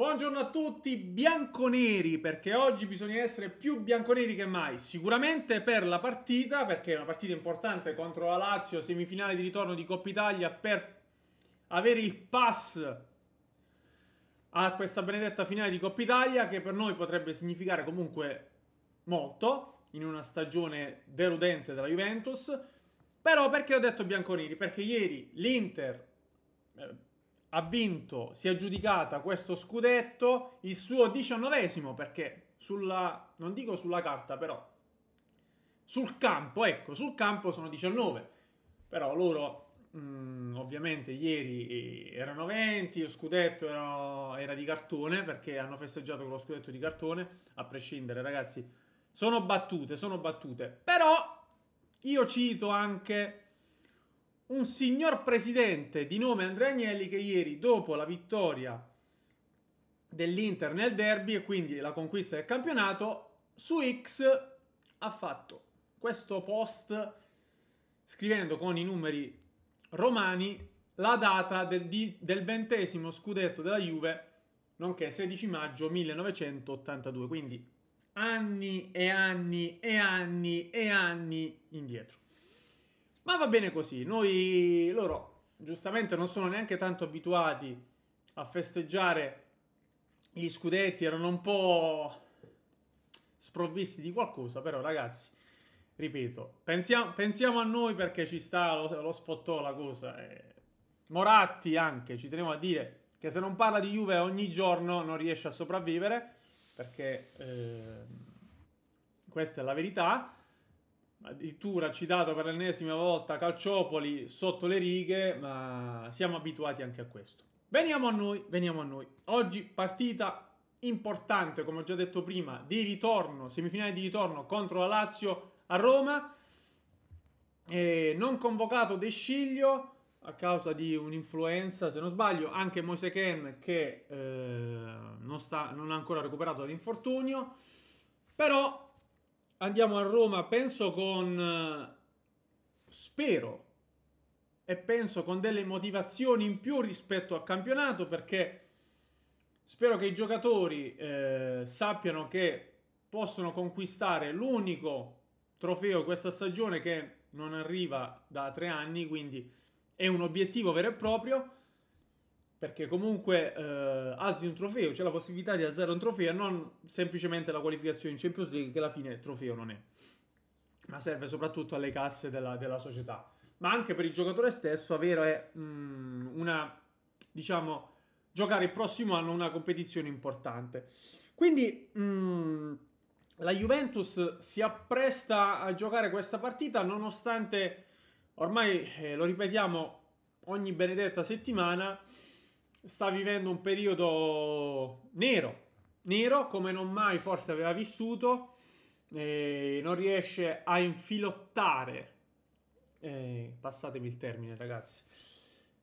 Buongiorno a tutti, bianconeri, perché oggi bisogna essere più bianconeri che mai. Sicuramente per la partita, perché è una partita importante contro la Lazio, semifinale di ritorno di Coppa Italia, per avere il pass a questa benedetta finale di Coppa Italia, che per noi potrebbe significare comunque molto in una stagione deludente della Juventus. Però perché ho detto bianconeri? Perché ieri l'Inter... Eh, ha vinto, si è aggiudicata questo scudetto, il suo diciannovesimo, perché sulla, non dico sulla carta, però sul campo, ecco, sul campo sono 19, però loro mh, mm, ovviamente ieri eh, erano 20, lo scudetto era, era di cartone, perché hanno festeggiato con lo scudetto di cartone, a prescindere ragazzi, sono battute, sono battute, però io cito anche un signor presidente di nome Andrea Agnelli che ieri dopo la vittoria dell'Inter nel derby e quindi la conquista del campionato su X ha fatto questo post scrivendo con i numeri romani la data del, del ventesimo scudetto della Juve nonché 16 maggio 1982 quindi anni e anni e anni e anni indietro ma va bene così, noi loro giustamente non sono neanche tanto abituati a festeggiare gli scudetti, erano un po' sprovvisti di qualcosa, però ragazzi, ripeto, pensiamo, pensiamo a noi perché ci sta lo, lo sfottò la cosa. Eh. Moratti anche, ci tenevo a dire che se non parla di Juve ogni giorno non riesce a sopravvivere, perché eh, questa è la verità addirittura citato per l'ennesima volta Calciopoli sotto le righe, ma siamo abituati anche a questo. Veniamo a noi, veniamo a noi. Oggi partita importante, come ho già detto prima, di ritorno, semifinale di ritorno contro la Lazio a Roma. E non convocato De Sciglio a causa di un'influenza, se non sbaglio, anche Moise Ken che eh, non, sta, non ha ancora recuperato l'infortunio. Però andiamo a Roma, penso con, eh, spero, e penso con delle motivazioni in più rispetto al campionato perché spero che i giocatori eh, sappiano che possono conquistare l'unico trofeo questa stagione che non arriva da tre anni, quindi è un obiettivo vero e proprio perché comunque eh, alzi un trofeo, c'è la possibilità di alzare un trofeo, non semplicemente la qualificazione in Champions League, che alla fine trofeo non è, ma serve soprattutto alle casse della, della società. Ma anche per il giocatore stesso avere mh, mm, una, diciamo, giocare il prossimo anno una competizione importante. Quindi mh, mm, la Juventus si appresta a giocare questa partita nonostante, ormai eh, lo ripetiamo ogni benedetta settimana, sta vivendo un periodo nero, nero come non mai forse aveva vissuto, eh, non riesce a infilottare, eh, passatemi il termine ragazzi,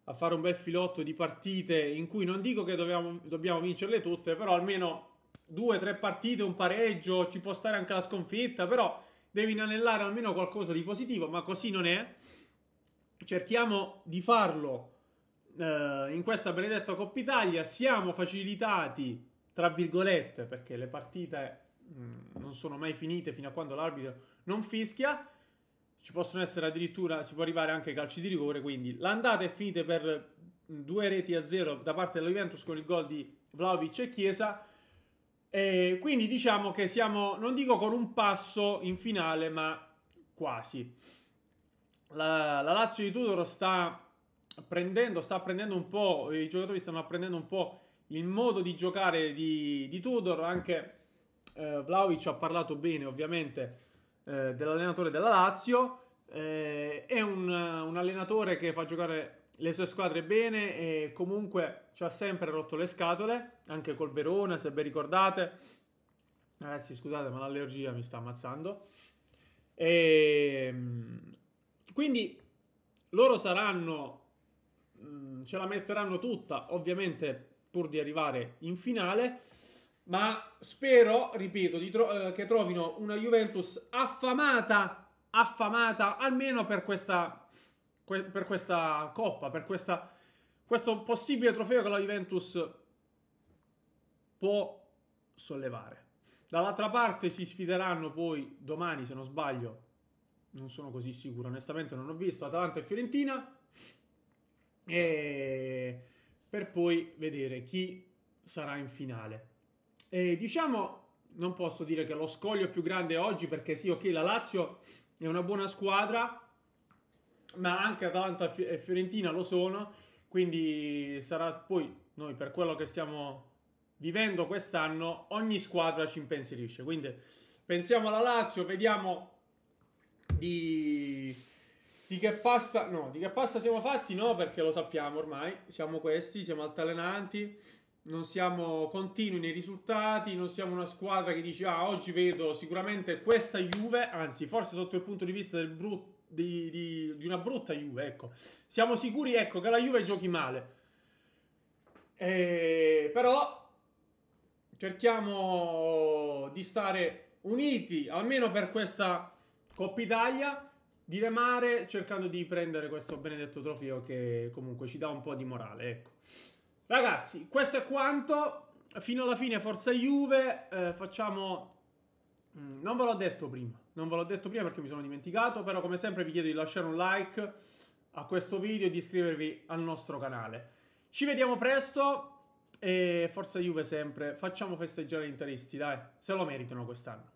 a fare un bel filotto di partite in cui non dico che dobbiamo, dobbiamo vincerle tutte, però almeno due, tre partite, un pareggio, ci può stare anche la sconfitta, però devi inanellare almeno qualcosa di positivo, ma così non è. Cerchiamo di farlo eh, in questa benedetta Coppa Italia siamo facilitati, tra virgolette, perché le partite mh, mm, non sono mai finite fino a quando l'arbitro non fischia. Ci possono essere addirittura, si può arrivare anche ai calci di rigore, quindi l'andata è finita per due reti a zero da parte della Juventus con il gol di Vlaovic e Chiesa. E quindi diciamo che siamo, non dico con un passo in finale, ma quasi. La, la Lazio di Tudor sta prendendo, sta prendendo un po', i giocatori stanno apprendendo un po' il modo di giocare di, di Tudor, anche eh, Vlaovic ha parlato bene ovviamente eh, dell'allenatore della Lazio, eh, è un, un, allenatore che fa giocare le sue squadre bene e comunque ci ha sempre rotto le scatole, anche col Verona se ben ricordate, ragazzi scusate ma l'allergia mi sta ammazzando, e, ehm, quindi loro saranno Mm, ce la metteranno tutta, ovviamente, pur di arrivare in finale. Ma spero, ripeto, tro- eh, che trovino una Juventus affamata, affamata almeno per questa, que- per questa coppa, per questa, questo possibile trofeo che la Juventus può sollevare. Dall'altra parte ci sfideranno poi domani, se non sbaglio, non sono così sicuro, onestamente non ho visto Atalanta e Fiorentina e per poi vedere chi sarà in finale. E diciamo, non posso dire che lo scoglio più grande oggi perché sì, ok, la Lazio è una buona squadra, ma anche Atalanta e Fiorentina lo sono, quindi sarà poi noi per quello che stiamo vivendo quest'anno, ogni squadra ci impensierisce. Quindi pensiamo alla Lazio, vediamo di di che pasta? No, di che pasta siamo fatti? No, perché lo sappiamo ormai. Siamo questi, siamo altalenanti, non siamo continui nei risultati, non siamo una squadra che dice ah, oggi vedo sicuramente questa Juve, anzi, forse sotto il punto di vista del brutto di, di, di, una brutta Juve, ecco. Siamo sicuri, ecco, che la Juve giochi male. E, però cerchiamo di stare uniti, almeno per questa Coppa Italia, diremare cercando di prendere questo benedetto trofeo che comunque ci dà un po' di morale, ecco. Ragazzi, questo è quanto. Fino alla fine Forza Juve, eh, facciamo... Mm, non ve l'ho detto prima, non ve l'ho detto prima perché mi sono dimenticato, però come sempre vi chiedo di lasciare un like a questo video e di iscrivervi al nostro canale. Ci vediamo presto e Forza Juve sempre, facciamo festeggiare gli interisti, dai, se lo meritano quest'anno.